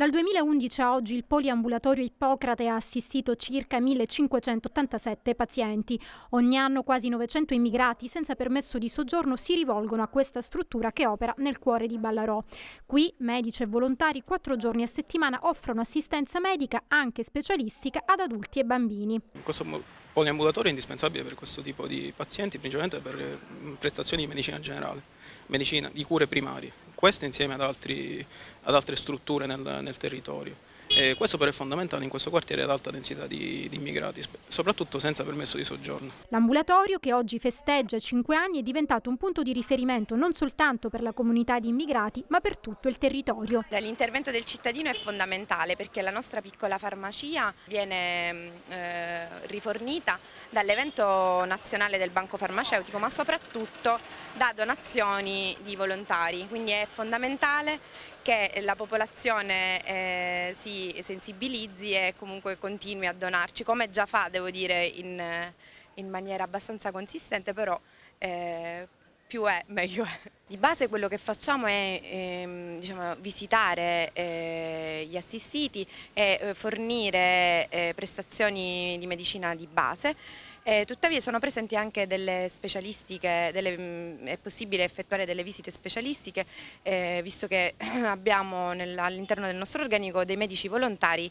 Dal 2011 a oggi il poliambulatorio Ippocrate ha assistito circa 1587 pazienti. Ogni anno quasi 900 immigrati senza permesso di soggiorno si rivolgono a questa struttura che opera nel cuore di Ballarò. Qui medici e volontari quattro giorni a settimana offrono assistenza medica anche specialistica ad adulti e bambini. Questo poliambulatorio è indispensabile per questo tipo di pazienti, principalmente per eh, prestazioni di medicina generale, medicina di cure primarie, questo insieme ad, altri, ad altre strutture nel, nel territorio. E eh, questo però è fondamentale in questo quartiere ad alta densità di, di immigrati, soprattutto senza permesso di soggiorno. L'ambulatorio, che oggi festeggia 5 anni, è diventato un punto di riferimento non soltanto per la comunità di immigrati, ma per tutto il territorio. L'intervento del cittadino è fondamentale perché la nostra piccola farmacia viene mm, eh, rifornita dall'evento nazionale del Banco Farmaceutico, ma soprattutto da donazioni di volontari. Quindi è fondamentale che la popolazione eh, si sensibilizzi e comunque continui a donarci, come già fa, devo dire, in, eh, in maniera abbastanza consistente, però eh, più è, meglio è. Di base quello che facciamo è ehm, diciamo, visitare eh, gli assistiti e eh, fornire eh, prestazioni di medicina di base. Eh, tuttavia sono presenti anche delle specialistiche, delle, mh, mm, è possibile effettuare delle visite specialistiche eh, visto che abbiamo all'interno del nostro organico dei medici volontari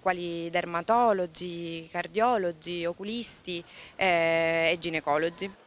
quali dermatologi, cardiologi, oculisti e ginecologi.